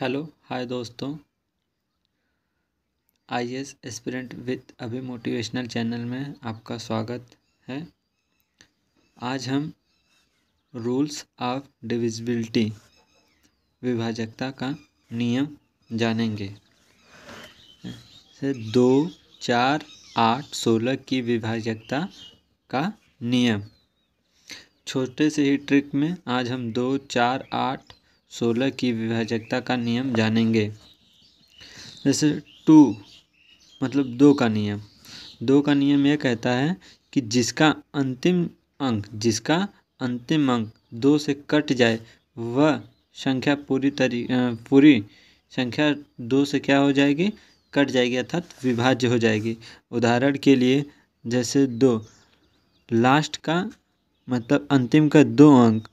hello hi दोस्तों I S aspirant with Abhi motivational channel में आपका स्वागत है आज हम रूल्स ऑफ डिविजिबिलिटी विभाजकता का नियम जानेंगे दो चार आठ सोलह की विभाजकता का नियम छोटे से ही ट्रिक में आज हम दो चार आठ सोलह की विभाजकता का नियम जानेंगे जैसे टू मतलब दो का नियम दो का नियम यह कहता है कि जिसका अंतिम अंक जिसका अंतिम अंक दो से कट जाए वह संख्या पूरी तरी पूरी संख्या दो से क्या हो जाएगी कट जाएगी अर्थात विभाज्य हो जाएगी उदाहरण के लिए जैसे दो लास्ट का मतलब अंतिम का दो अंक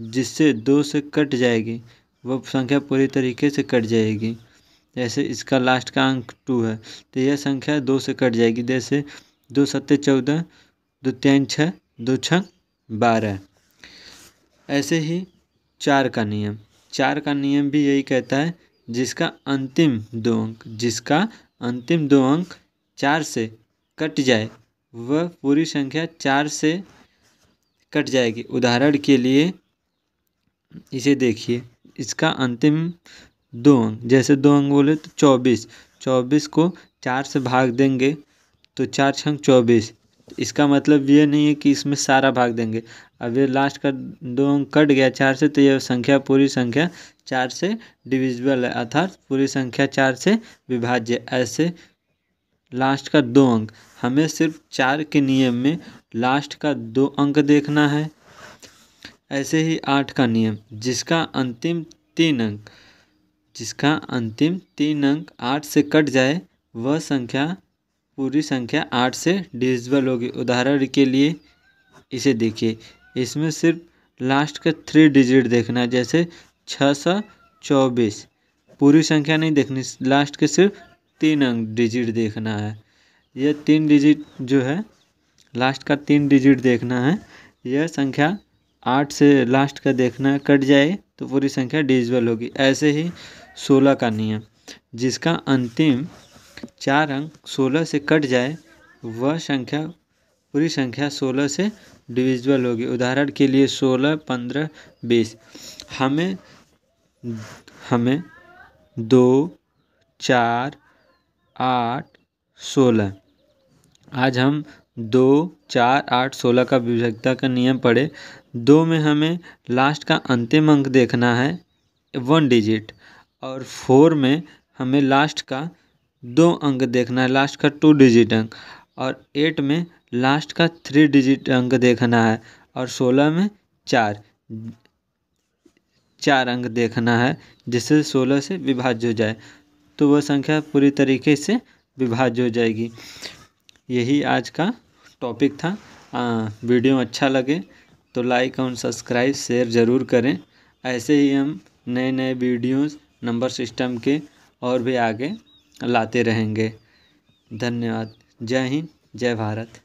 जिससे दो से कट जाएगी वह संख्या पूरी तरीके से कट जाएगी जैसे इसका लास्ट का अंक टू है तो यह संख्या दो से कट जाएगी जैसे दो सत्य चौदह दो तीन छः दो छ बारह ऐसे ही चार का नियम चार का नियम भी यही कहता है जिसका अंतिम दो अंक जिसका अंतिम दो अंक चार से कट जाए वह पूरी संख्या चार से कट जाएगी उदाहरण के लिए इसे देखिए इसका अंतिम दो अंक जैसे दो अंक बोले तो चौबीस चौबीस को चार से भाग देंगे तो चार छंक चौबीस इसका मतलब ये नहीं है कि इसमें सारा भाग देंगे अब ये लास्ट का दो अंक कट गया चार से तो ये संख्या पूरी संख्या चार से डिविजिबल है अर्थात पूरी संख्या चार से विभाज्य ऐसे लास्ट का दो अंक हमें सिर्फ चार के नियम में लास्ट का दो अंक देखना है ऐसे ही आठ का नियम जिसका अंतिम तीन अंक जिसका अंतिम तीन अंक आठ से कट जाए वह संख्या पूरी संख्या आठ से डिविजिबल होगी उदाहरण के लिए इसे देखिए इसमें सिर्फ लास्ट का थ्री डिजिट देखना है जैसे छः सौ चौबीस पूरी संख्या नहीं देखनी लास्ट के सिर्फ तीन अंक डिजिट देखना है यह तीन डिजिट जो है लास्ट का तीन डिजिट देखना है यह संख्या आठ से लास्ट का देखना कट जाए तो पूरी संख्या डिजिबल होगी ऐसे ही सोलह का नियम जिसका अंतिम चार अंक सोलह से कट जाए वह संख्या पूरी संख्या सोलह से डिविजिबल होगी उदाहरण के लिए सोलह पंद्रह बीस हमें हमें दो चार आठ सोलह आज हम दो चार आठ सोलह का विभक्ता का नियम पढ़े दो में हमें लास्ट का अंतिम अंक देखना है वन डिजिट और फोर में हमें लास्ट का दो अंक देखना है लास्ट का टू डिजिट अंक और एट में लास्ट का थ्री डिजिट अंक देखना है और सोलह में चार चार अंक देखना है जिससे सोलह से विभाज्य हो जाए तो वह संख्या पूरी तरीके से विभाज्य हो जाएगी यही आज का टॉपिक था आ, वीडियो अच्छा लगे तो लाइक और सब्सक्राइब शेयर ज़रूर करें ऐसे ही हम नए नए वीडियोस नंबर सिस्टम के और भी आगे लाते रहेंगे धन्यवाद जय हिंद जय भारत